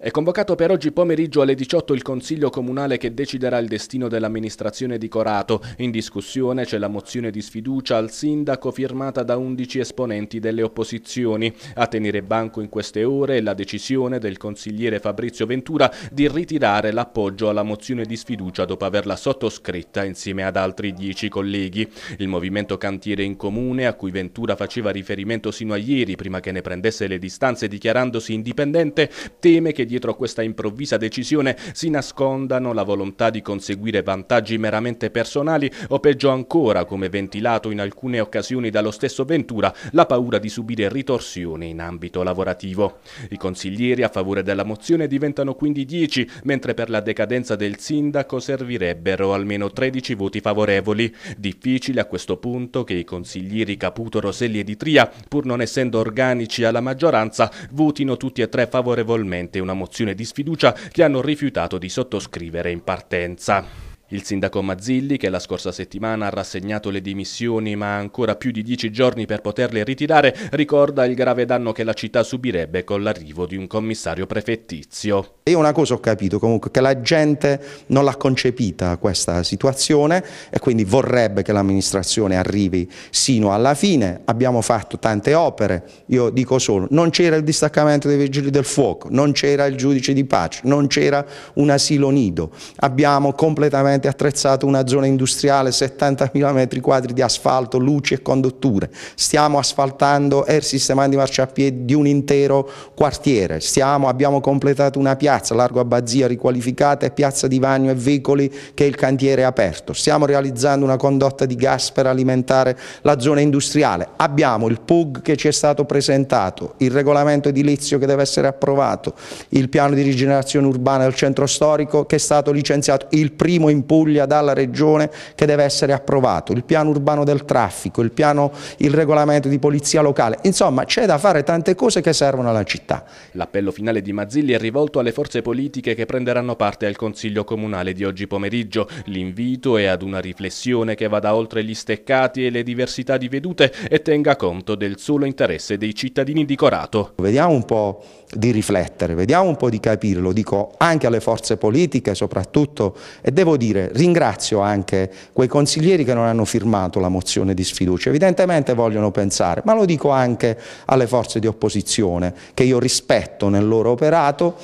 È convocato per oggi pomeriggio alle 18 il Consiglio Comunale che deciderà il destino dell'amministrazione di Corato. In discussione c'è la mozione di sfiducia al sindaco firmata da 11 esponenti delle opposizioni. A tenere banco in queste ore è la decisione del consigliere Fabrizio Ventura di ritirare l'appoggio alla mozione di sfiducia dopo averla sottoscritta insieme ad altri 10 colleghi. Il movimento Cantiere in Comune, a cui Ventura faceva riferimento sino a ieri prima che ne prendesse le distanze dichiarandosi indipendente, teme che dietro questa improvvisa decisione si nascondano la volontà di conseguire vantaggi meramente personali o peggio ancora, come ventilato in alcune occasioni dallo stesso Ventura, la paura di subire ritorsioni in ambito lavorativo. I consiglieri a favore della mozione diventano quindi 10, mentre per la decadenza del sindaco servirebbero almeno 13 voti favorevoli. Difficile a questo punto che i consiglieri Caputo, Roselli e Di Tria, pur non essendo organici alla maggioranza, votino tutti e tre favorevolmente una mozione mozione di sfiducia che hanno rifiutato di sottoscrivere in partenza. Il sindaco Mazzilli, che la scorsa settimana ha rassegnato le dimissioni ma ha ancora più di dieci giorni per poterle ritirare, ricorda il grave danno che la città subirebbe con l'arrivo di un commissario prefettizio. Io una cosa ho capito comunque, che la gente non l'ha concepita questa situazione e quindi vorrebbe che l'amministrazione arrivi sino alla fine. Abbiamo fatto tante opere, io dico solo, non c'era il distaccamento dei vigili del fuoco, non c'era il giudice di pace, non c'era un asilo nido. Abbiamo completamente perfettamente attrezzato una zona industriale, 70.000 metri quadri di asfalto, luci e condutture. Stiamo asfaltando e sistemando i marciapiedi di un intero quartiere. Stiamo, abbiamo completato una piazza, largo Abbazia, riqualificata e piazza di Vagno e Vicoli che il cantiere è aperto. Stiamo realizzando una condotta di gas per alimentare la zona industriale. Abbiamo il PUG che ci è stato presentato, il regolamento edilizio che deve essere approvato, il piano di rigenerazione urbana del centro storico che è stato licenziato, il primo impianto Puglia dalla Regione che deve essere approvato, il piano urbano del traffico, il, piano, il regolamento di polizia locale, insomma c'è da fare tante cose che servono alla città. L'appello finale di Mazzilli è rivolto alle forze politiche che prenderanno parte al Consiglio Comunale di oggi pomeriggio. L'invito è ad una riflessione che vada oltre gli steccati e le diversità di vedute e tenga conto del solo interesse dei cittadini di Corato. Vediamo un po' di riflettere, vediamo un po' di capire, lo dico anche alle forze politiche soprattutto e devo dire dire, ringrazio anche quei consiglieri che non hanno firmato la mozione di sfiducia, evidentemente vogliono pensare, ma lo dico anche alle forze di opposizione, che io rispetto nel loro operato,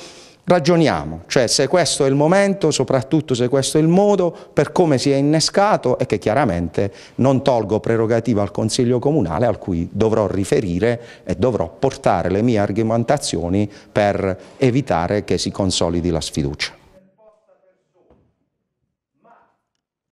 ragioniamo, cioè se questo è il momento, soprattutto se questo è il modo, per come si è innescato e che chiaramente non tolgo prerogativa al Consiglio Comunale al cui dovrò riferire e dovrò portare le mie argomentazioni per evitare che si consolidi la sfiducia.